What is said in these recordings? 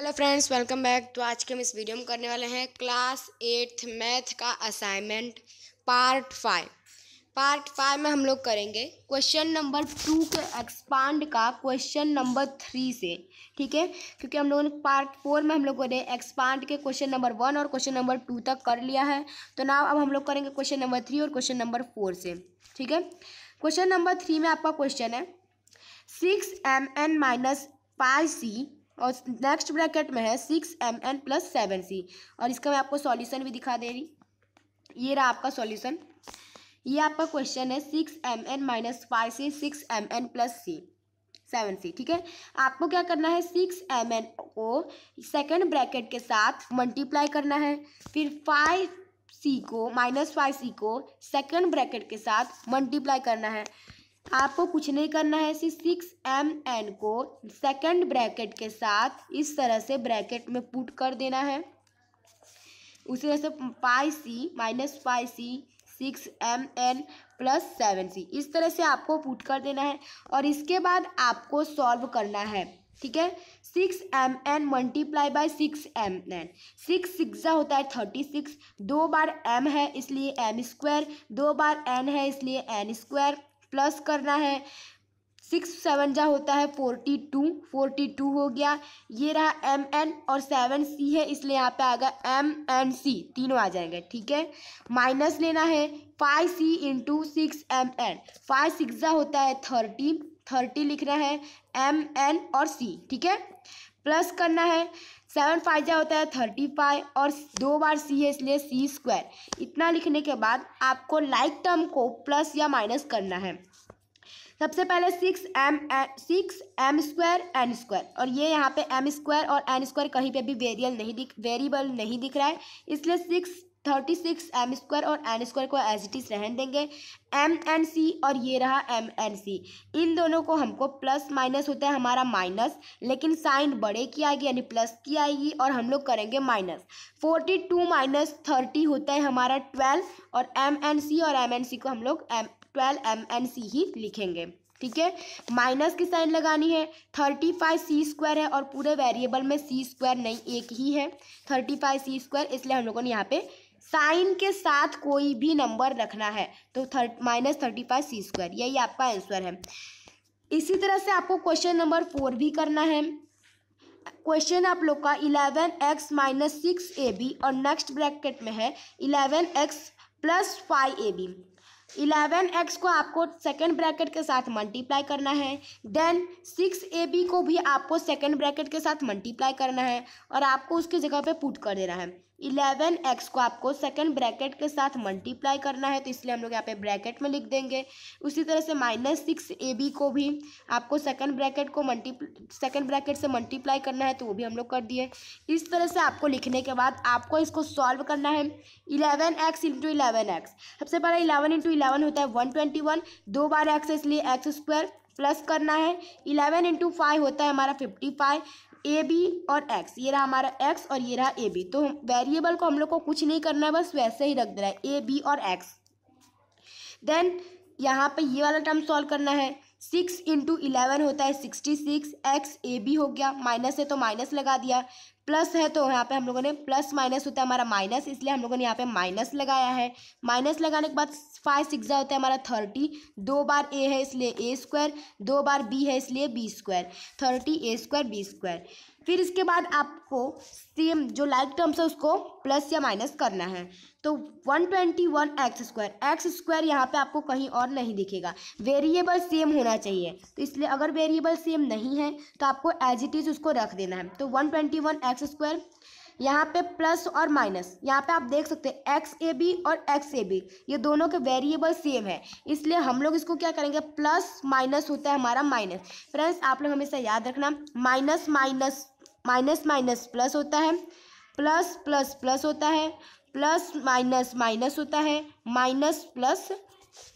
hello friends welcome back तो आज के हम इस वीडियो में करने वाले हैं क्लास एट्थ मैथ का assignment part five part five में हम लोग करेंगे क्वेश्चन नंबर टू के एक्सपांड का क्वेश्चन नंबर थ्री से ठीक है क्योंकि हम लोगों ने पार्ट फोर में हम लोगों ने एक्सपांड के क्वेश्चन नंबर वन और क्वेश्चन नंबर टू तक कर लिया है तो ना अब हम लोग करेंगे क्वेश्चन नंबर थ्री और क्वेश्चन नंबर फोर से ठीक है क्वेश्चन नंबर थ्री में आपका क्वेश्चन है six M N minus five C और नेक्स्ट ब्रैकेट में है six M N plus seven C और इसका मैं आपको सॉल्यूशन भी दिखा दे रही ये रहा आपका सॉल्यूशन ये आपका क्वेश्चन है six M N minus five C six M N plus C seven C ठीक है आपको क्या करना है सिक्स एम एन को सेकेंड ब्रैकेट के साथ मल्टीप्लाई करना है फिर फाइव सी को माइनस फाइव सी को सेकेंड ब्रैकेट के साथ मल्टीप्लाई करना है आपको कुछ नहीं करना है सिर्फ सिक्स एम एन को सेकंड ब्रैकेट के साथ इस तरह से ब्रैकेट में पुट कर देना है उसी तरह से five C minus five C six M N plus seven C इस तरह से आपको पुट कर देना है और इसके बाद आपको सॉल्व करना है ठीक है six M N multiply by six M N six सिक्सा होता है थर्टी सिक्स दो बार एम है इसलिए एम स्क्वायर दो बार एन है इसलिए एन स्क्वायर प्लस करना है सिक्स सेवन जा होता है फोर्टी टू फोर्टी टू हो गया ये रहा एम एन और सेवन सी है इसलिए यहाँ पे आ गया एम एन सी तीनों आ जाएंगे ठीक है माइनस लेना है five C into six M N five six जा होता है थर्टी थर्टी लिखना है एम एन और सी ठीक है प्लस करना है सेवन फाइव जो होता है थर्टी फाइव और दो बार सी है इसलिए सी स्क्वायर इतना लिखने के बाद आपको लाइक टर्म को प्लस या माइनस करना है सबसे पहले six M six M square N square और ये यहाँ पे एम स्क्वायर और एन स्क्वायर कहीं पे भी वेरियल नहीं दिख वेरिएबल नहीं दिख रहा है इसलिए six thirty six M square और एन स्क्वायर को एज इट इज रहन देंगे एम एन सी और ये रहा एम एन सी इन दोनों को हमको प्लस माइनस होता है हमारा माइनस लेकिन साइन बड़े की आएगी यानी प्लस की आएगी और हम लोग करेंगे minus forty two minus thirty होता है हमारा ट्वेल्व और एम एन सी और एम एन सी को हम लोग M twelve M N C ही लिखेंगे ठीक है माइनस की साइन लगानी है थर्टी फाइव सी स्क्वायर है और पूरे वेरिएबल में सी स्क्वायर नहीं एक ही है थर्टी फाइव सी स्क्वायर इसलिए हम लोगों ने यहाँ पे साइन के साथ कोई भी नंबर रखना है तो thirty minus thirty five C square यही आपका आंसर है इसी तरह से आपको क्वेश्चन नंबर फोर भी करना है क्वेश्चन आप लोग का eleven X minus six A B और नेक्स्ट ब्रैकेट में है eleven X plus five A B eleven X को आपको सेकेंड ब्रैकेट के साथ मल्टीप्लाई करना है देन सिक्स ए बी को भी आपको सेकेंड ब्रैकेट के साथ मल्टीप्लाई करना है और आपको उसकी जगह पे पुट कर देना है इलेवन एक्स को आपको सेकंड ब्रैकेट के साथ मल्टीप्लाई करना है तो इसलिए हम लोग यहाँ पे ब्रैकेट में लिख देंगे उसी तरह से माइनस सिक्स ए बी को भी आपको सेकंड ब्रैकेट को मल्टीप्ल सेकेंड ब्रैकेट से मल्टीप्लाई करना है तो वो भी हम लोग कर दिए इस तरह से आपको लिखने के बाद आपको इसको सॉल्व करना है eleven X into eleven X सबसे पहले इलेवन इंटू इलेवन होता है वन ट्वेंटी वन दो बार एक्स है इसलिए एक्स स्क्वायर प्लस करना है इलेवन इंटू फाइव होता है हमारा फिफ्टी फाइव ए बी और एक्स ये रहा हमारा एक्स और ये रहा ए बी तो वेरिएबल को हम लोग को कुछ नहीं करना है बस वैसे ही रख देना है ए बी और एक्स देन यहाँ पे ये वाला टर्म सॉल्व करना है सिक्स इंटू इलेवन होता है sixty six X A B हो गया माइनस है तो माइनस लगा दिया प्लस है तो यहाँ पे हम लोगों ने प्लस माइनस होता है हमारा माइनस इसलिए हम लोगों ने यहाँ पे माइनस लगाया है माइनस लगाने के बाद फाइव सिक्स होता है हमारा थर्टी दो बार ए है इसलिए ए स्क्वायर दो बार बी है इसलिए B square thirty A square B square फिर इसके बाद आपको सेम जो लाइक टर्म्स है उसको प्लस या माइनस करना है तो one twenty one X square X square यहाँ पर आपको कहीं और नहीं दिखेगा वेरिएबल सेम होना चाहिए तो इसलिए अगर वेरिएबल सेम नहीं है तो आपको एज इट इज़ उसको रख देना है तो one twenty one X square यहाँ पे प्लस और माइनस यहाँ पे आप देख सकते हैं एक्स ए बी और एक्स ए बी ये दोनों के वेरिएबल सेम है इसलिए हम लोग इसको क्या करेंगे प्लस माइनस होता है हमारा माइनस फ्रेंड्स आप लोग हमेशा याद रखना minus minus minus minus plus होता है प्लस प्लस प्लस होता है प्लस माइनस माइनस होता है माइनस प्लस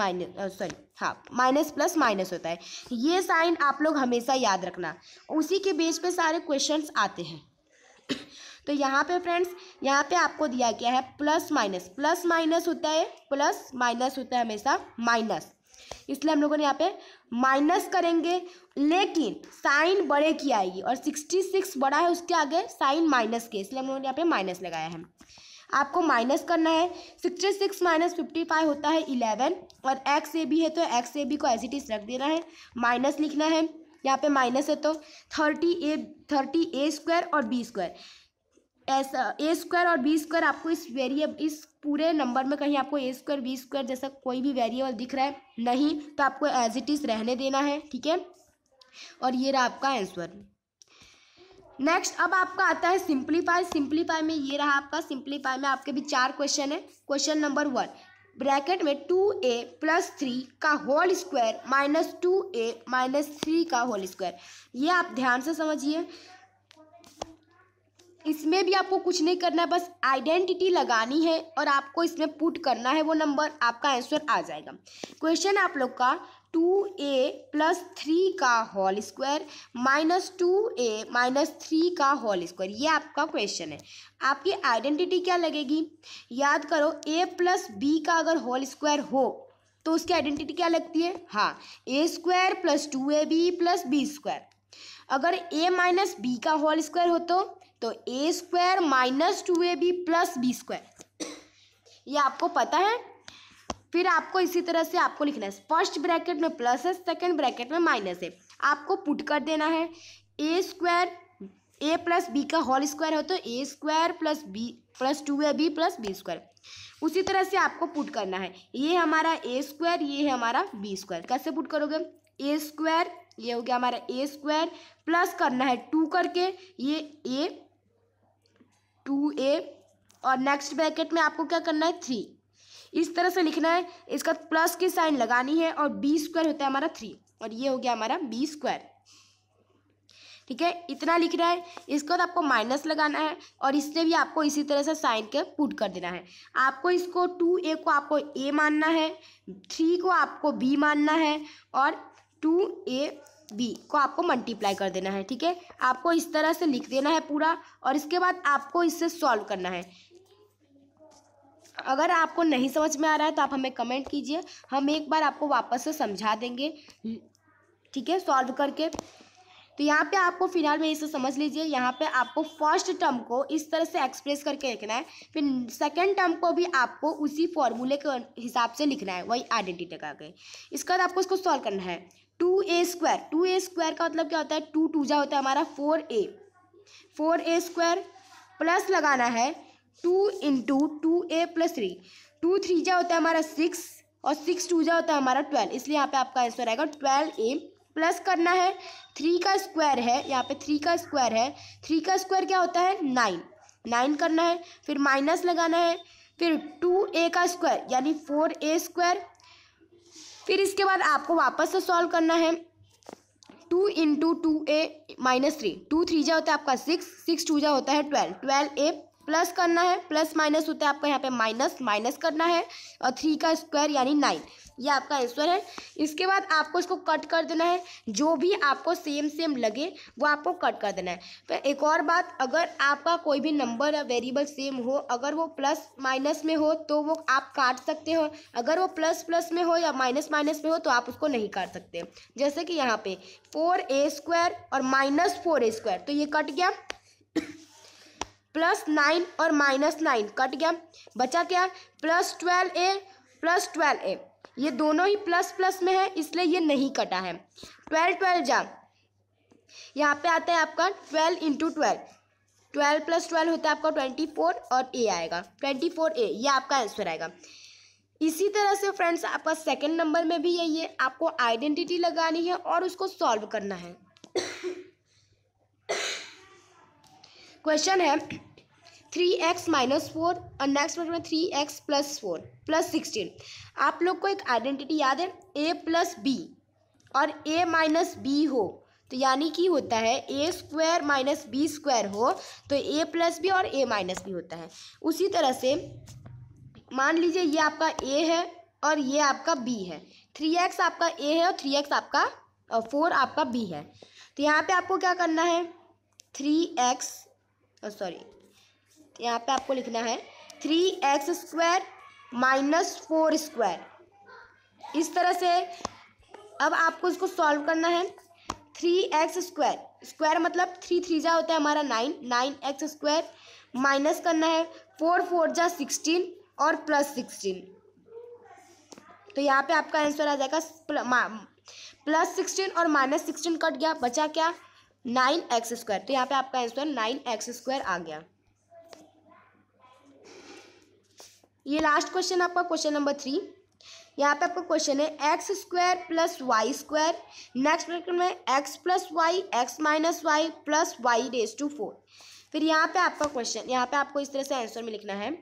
माइनस सॉरी हाँ माइनस प्लस माइनस होता है ये साइन आप लोग हमेशा याद रखना उसी के बेस पे सारे क्वेश्चंस आते हैं तो यहाँ पे फ्रेंड्स यहाँ पे आपको दिया गया है प्लस माइनस प्लस माइनस होता है प्लस माइनस होता है हमेशा माइनस इसलिए हम लोगों ने यहाँ पे माइनस करेंगे लेकिन साइन बड़े की आएगी और सिक्सटी सिक्स बड़ा है उसके आगे साइन माइनस के इसलिए हम लोगों ने यहाँ पे माइनस लगाया है आपको माइनस करना है sixty six minus fifty five होता है इलेवन और एक्स ए बी है तो एक्स ए बी को एज इट इज रख देना है माइनस लिखना है यहाँ पे माइनस है तो thirty A thirty A square और B square as A square और बी स्क्वायर आपको इस वेरिएबल इस पूरे नंबर में कहीं आपको ए स्क्वायर बी स्क्वायर जैसा कोई भी वेरिएबल दिख रहा है नहीं तो आपको एज इट इज़ रहने देना है ठीक है और ये रहा आपका आंसर नेक्स्ट अब आपका आता है सिंप्लीफाई सिंप्लीफाई में ये रहा आपका सिंप्लीफाई में आपके भी चार क्वेश्चन है क्वेश्चन नंबर वन ब्रैकेट में टू ए प्लस थ्री का whole square minus two A minus three का होल स्क्वायर ये आप ध्यान से समझिए इसमें भी आपको कुछ नहीं करना है बस आइडेंटिटी लगानी है और आपको इसमें पुट करना है वो नंबर आपका आंसर आ जाएगा क्वेश्चन आप लोग का टू ए प्लस थ्री का whole square minus two A minus three का होल स्क्वायर ये आपका क्वेश्चन है आपकी आइडेंटिटी क्या लगेगी याद करो ए प्लस बी का अगर होल स्क्वायर हो तो उसकी आइडेंटिटी क्या लगती है हाँ A square plus two A B plus B square अगर ए माइनस बी का होल स्क्वायर हो तो तो A square minus two A B plus B square ये आपको पता है फिर आपको इसी तरह से आपको लिखना है फर्स्ट ब्रैकेट में प्लस है सेकंड ब्रैकेट में माइनस है आपको पुट कर देना है A square A plus B का होल स्क्वायर हो तो A square plus B plus two A B plus B square उसी तरह से आपको पुट करना है ये हमारा ए स्क्वायर ये है हमारा बी स्क्वायर कैसे पुट करोगे ए स्क्वायर ये हो गया हमारा ए स्क्वायर प्लस करना है टू करके ये ए टू ए और नेक्स्ट ब्रैकेट में आपको क्या करना है थ्री इस तरह से लिखना है इसका प्लस की साइन लगानी है और बी स्क्वायर होता है हमारा थ्री और ये हो गया हमारा बी स्क्वायर ठीक है इतना लिख रहा है इसके बाद आपको माइनस लगाना है और इसने भी आपको इसी तरह से साइन के पुट कर देना है आपको इसको टू ए को आपको ए मानना है थ्री को आपको बी मानना है और टू ए बी को आपको मल्टीप्लाई कर देना है ठीक है आपको इस तरह से लिख देना है पूरा और इसके बाद आपको इससे सॉल्व करना है अगर आपको नहीं समझ में आ रहा है तो आप हमें कमेंट कीजिए हम एक बार आपको वापस से समझा देंगे ठीक है सॉल्व करके तो यहाँ पे आपको फिलहाल में इसे समझ लीजिए यहाँ पे आपको फर्स्ट टर्म को इस तरह से एक्सप्रेस करके लिखना है फिर सेकंड टर्म को भी आपको उसी फॉर्मूले के हिसाब से लिखना है वही आइडेंटिटी का इसके बाद आपको इसको सॉल्व करना है two A square two A square का मतलब क्या होता है टू टू जा होता है हमारा four A four A square plus लगाना है two into two A plus three two three जा होता है हमारा सिक्स और सिक्स टू जा होता है हमारा ट्वेल्व इसलिए यहाँ पे आपका आंसर आएगा ट्वेल्व ए प्लस करना है थ्री का स्क्वायर है यहाँ पे थ्री का स्क्वायर है थ्री का स्क्वायर क्या होता है नाइन नाइन करना है फिर माइनस लगाना है फिर टू ए का स्क्वायर यानी फोर ए स्क्वायर फिर इसके बाद आपको वापस से सॉल्व करना है two into two A minus three two three जा होता है आपका सिक्स सिक्स टू जा होता है ट्वेल्व ट्वेल्व ए प्लस करना है प्लस माइनस होता है आपका यहाँ पे माइनस माइनस करना है और थ्री का स्क्वायर यानी नाइन ये आपका आंसर है इसके बाद आपको इसको कट कर देना है जो भी आपको सेम सेम लगे वो आपको कट कर देना है फिर एक और बात अगर आपका कोई भी नंबर या वेरिएबल सेम हो अगर वो प्लस माइनस में हो तो वो आप काट सकते हो अगर वो प्लस प्लस में हो या माइनस माइनस में हो तो आप उसको नहीं काट सकते जैसे कि यहाँ पे फोर ए स्क्वायर और माइनस फोर ए स्क्वायर तो ये कट गया प्लस नाइन और माइनस नाइन कट गया बचा क्या plus twelve A plus twelve A ये दोनों ही प्लस प्लस में है इसलिए ये नहीं कटा है ट्वेल्व ट्वेल्व जा यहाँ पे आता है आपका twelve into twelve twelve plus twelve होता है आपका ट्वेंटी फोर और ए आएगा ट्वेंटी फोर ए ये आपका आंसर आएगा इसी तरह से फ्रेंड्स आपका सेकेंड नंबर में भी यही है आपको आइडेंटिटी लगानी है और उसको सॉल्व करना है क्वेश्चन है थ्री एक्स माइनस फोर और नेक्स्ट ब्रैकेट में three X plus four plus sixteen आप लोग को एक आइडेंटिटी याद है ए प्लस बी और ए माइनस बी हो तो यानी कि होता है A square minus B square हो तो ए प्लस बी और ए माइनस बी होता है उसी तरह से मान लीजिए ये आपका ए है और ये आपका बी है थ्री एक्स आपका ए है और थ्री एक्स आपका फोर आपका बी है तो यहाँ पे आपको क्या करना है थ्री एक्स सॉरी यहाँ पे आपको लिखना है three X square minus four square इस तरह से अब आपको इसको सॉल्व करना है थ्री एक्स स्क्वायर स्क्वायर मतलब थ्री थ्री जा होता है हमारा nine nine X square minus करना है फोर फोर जा सिक्सटीन और प्लस सिक्सटीन तो यहाँ पे आपका आंसर आ जाएगा प्लस सिक्सटीन और माइनस सिक्सटीन कट गया बचा क्या नाइन एक्स स्क्वायर तो यहाँ पे आपका आंसर नाइन एक्स स्क्वायर आ गया ये लास्ट क्वेश्चन आपका क्वेश्चन नंबर थ्री यहाँ पे आपका क्वेश्चन है X square plus Y square next question में X plus Y X minus Y plus Y raise to four फिर यहाँ पे आपका क्वेश्चन यहाँ पे आपको इस तरह से आंसर में लिखना है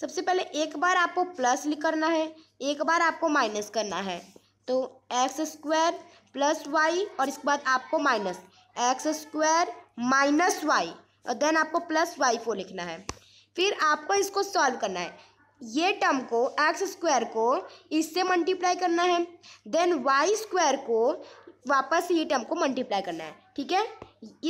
सबसे पहले एक बार आपको प्लस लिख करना है एक बार आपको माइनस करना है तो एक्स स्क्वायर प्लस वाई और इसके बाद आपको minus X square minus Y और देन आपको प्लस वाई फोर लिखना है फिर आपको इसको सॉल्व करना है ये टर्म को एक्स स्क्वायर को इससे मल्टीप्लाई करना है देन वाई स्क्वायर को वापस ये टर्म को मल्टीप्लाई करना है ठीक है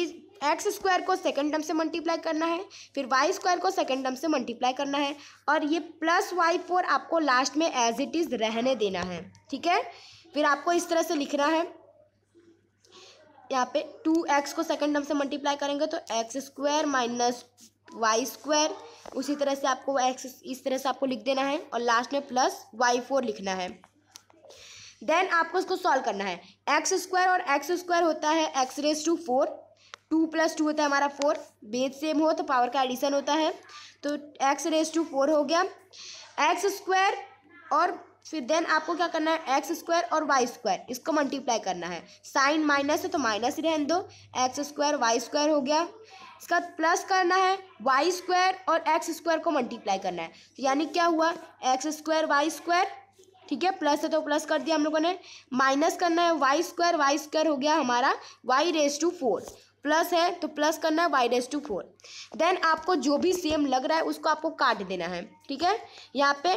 इस एक्स स्क्वायर को सेकेंड टर्म से मल्टीप्लाई करना है फिर वाई स्क्वायर को सेकेंड टर्म से मल्टीप्लाई करना है और ये प्लस वाई फोर आपको लास्ट में एज इट इज़ रहने देना है ठीक है फिर आपको इस तरह से लिखना है यहाँ पे टू एक्स को सेकेंड टर्म से मल्टीप्लाई करेंगे तो X square minus Y square उसी तरह से आपको एक्स इस तरह से आपको लिख देना है और लास्ट में प्लस वाई फोर लिखना है देन आपको इसको सॉल्व करना है एक्स स्क्वायर और एक्स स्क्वायर होता है X raise to four two plus two होता है हमारा फोर बेज सेम हो तो पावर का एडिशन होता है तो एक्स रेस टू फोर हो गया एक्स स्क्वायर और फिर देन आपको क्या करना है एक्स स्क्वायर और वाई स्क्वायर इसको मल्टीप्लाई करना है साइन माइनस है तो माइनस रहने दो एक्स स्क्वायर वाई स्क्वायर हो गया इसका प्लस करना है वाई स्क्वायर और एक्स स्क्वायर को मल्टीप्लाई करना है तो यानी क्या हुआ एक्स स्क्वायर वाई स्क्वायर ठीक है प्लस है तो प्लस कर दिया हम लोगों ने माइनस करना है वाई स्क्वायर वाई स्क्वायर हो गया हमारा Y raise to four plus है तो प्लस करना है Y raise to four then आपको जो भी सेम लग रहा है उसको आपको काट देना है ठीक है यहाँ पे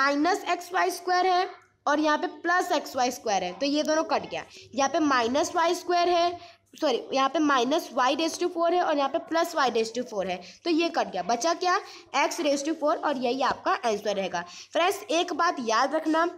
माइनस एक्स वाई स्क्वायर है और यहाँ पे प्लस एक्स वाई स्क्वायर है तो ये दोनों कट गया यहाँ पे माइनस वाई स्क्वायर है सॉरी यहाँ पे minus Y raise to four है और यहाँ पे plus Y raise to four है तो ये कट गया बचा क्या एक्स रेस टू फोर और यही आपका आंसर रहेगा फ्रेंड्स एक बात याद रखना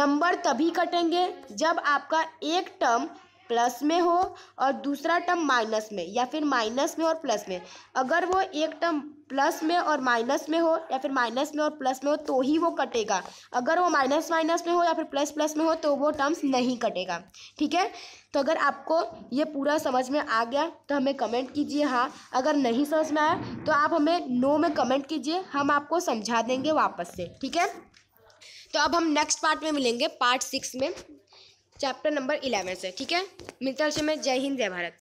नंबर तभी कटेंगे जब आपका एक टर्म प्लस में हो और दूसरा टर्म माइनस में या फिर माइनस में और प्लस में अगर वो एक टर्म प्लस में और माइनस में हो या फिर माइनस में और प्लस में हो तो ही वो कटेगा अगर वो माइनस माइनस में हो या फिर प्लस प्लस में हो तो वो टर्म्स नहीं कटेगा ठीक है तो अगर आपको ये पूरा समझ में आ गया तो हमें कमेंट कीजिए हाँ अगर नहीं समझ में आया तो आप हमें नो में कमेंट कीजिए हम आपको समझा देंगे वापस से ठीक है तो अब हम नेक्स्ट पार्ट में मिलेंगे पार्ट सिक्स में चैप्टर नंबर इलेवन से ठीक है मिलता है समय जय हिंद जय भारत